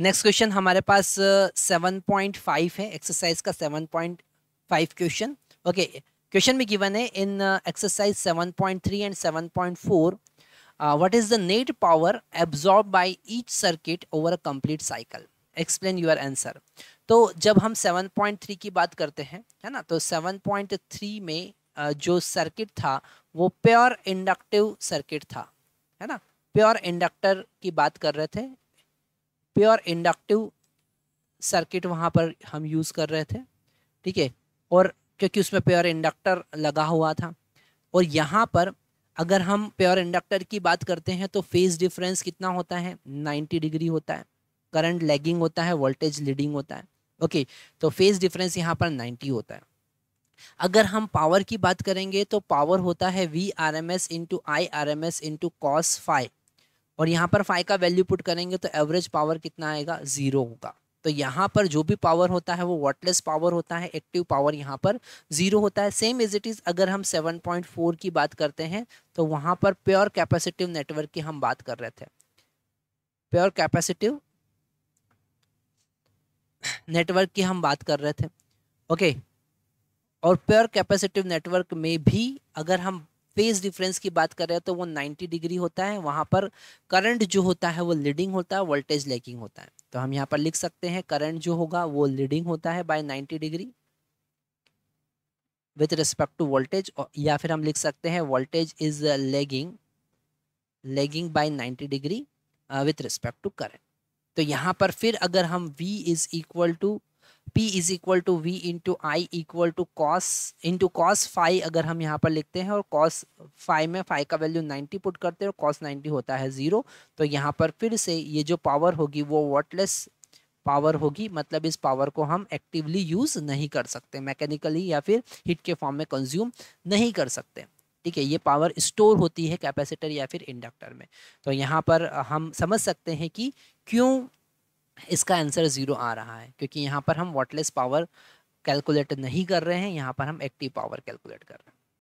Next question हमारे पास seven point five है एक्सरसाइज का seven point five question okay question में गिवन है in exercise seven point three and seven point four what is the net power absorb by each circuit over a complete cycle explain your answer तो जब हम seven point three की बात करते हैं है ना तो सेवन पॉइंट थ्री में जो सर्किट था वो प्योर इंडक्टिव सर्किट था है ना प्योर इंडक्टर की बात कर रहे थे प्योर इंडक्टिव सर्किट वहाँ पर हम यूज़ कर रहे थे ठीक है और क्योंकि उसमें प्योर इंडक्टर लगा हुआ था और यहाँ पर अगर हम प्योर इंडक्टर की बात करते हैं तो फेज़ डिफरेंस कितना होता है 90 डिग्री होता है करंट लैगिंग होता है वोल्टेज लीडिंग होता है ओके तो फेज़ डिफरेंस यहाँ पर 90 होता है अगर हम पावर की बात करेंगे तो पावर होता है V R M S into I R M S into cos phi और यहाँ पर फाइव का वैल्यू पुट करेंगे तो एवरेज पावर कितना आएगा ज़ीरो होगा तो यहाँ पर जो भी पावर होता है वो वॉटलेस पावर होता है एक्टिव पावर यहाँ पर ज़ीरो होता है सेम एज इट इज़ अगर हम 7.4 की बात करते हैं तो वहां पर प्योर कैपेसिटिव नेटवर्क की हम बात कर रहे थे प्योर कैपेसिटिव नेटवर्क की हम बात कर रहे थे ओके okay. और प्योर कैपेसिटिव नेटवर्क में भी अगर हम फेज डिफरेंस की बात कर रहे हैं तो वो 90 डिग्री होता है वहाँ पर करंट जो होता है वो लीडिंग होता है वोल्टेज लैगिंग होता है तो हम यहाँ पर लिख सकते हैं करंट जो होगा वो लीडिंग होता है by 90 degree with respect to voltage या फिर हम लिख सकते हैं voltage is lagging lagging by ninety degree with respect to current तो यहाँ पर फिर अगर हम V is equal to P is equal to V into I equal to cos into cos phi अगर हम यहाँ पर लिखते हैं और कॉस फाइव में फाइव का वैल्यू 90 पुट करते हैं और कॉस 90 होता है ज़ीरो तो यहाँ पर फिर से ये जो पावर होगी वो वॉटलेस पावर होगी मतलब इस पावर को हम एक्टिवली यूज़ नहीं कर सकते मैकेनिकली या फिर हीट के फॉर्म में कंज्यूम नहीं कर सकते ठीक है ये पावर स्टोर होती है कैपेसिटर या फिर इंडक्टर में तो यहाँ पर हम समझ सकते हैं कि क्यों इसका आंसर ज़ीरो आ रहा है क्योंकि यहाँ पर हम वाटलेस पावर कैलकुलेट नहीं कर रहे हैं यहाँ पर हम एक्टिव पावर कैलकुलेट कर रहे हैं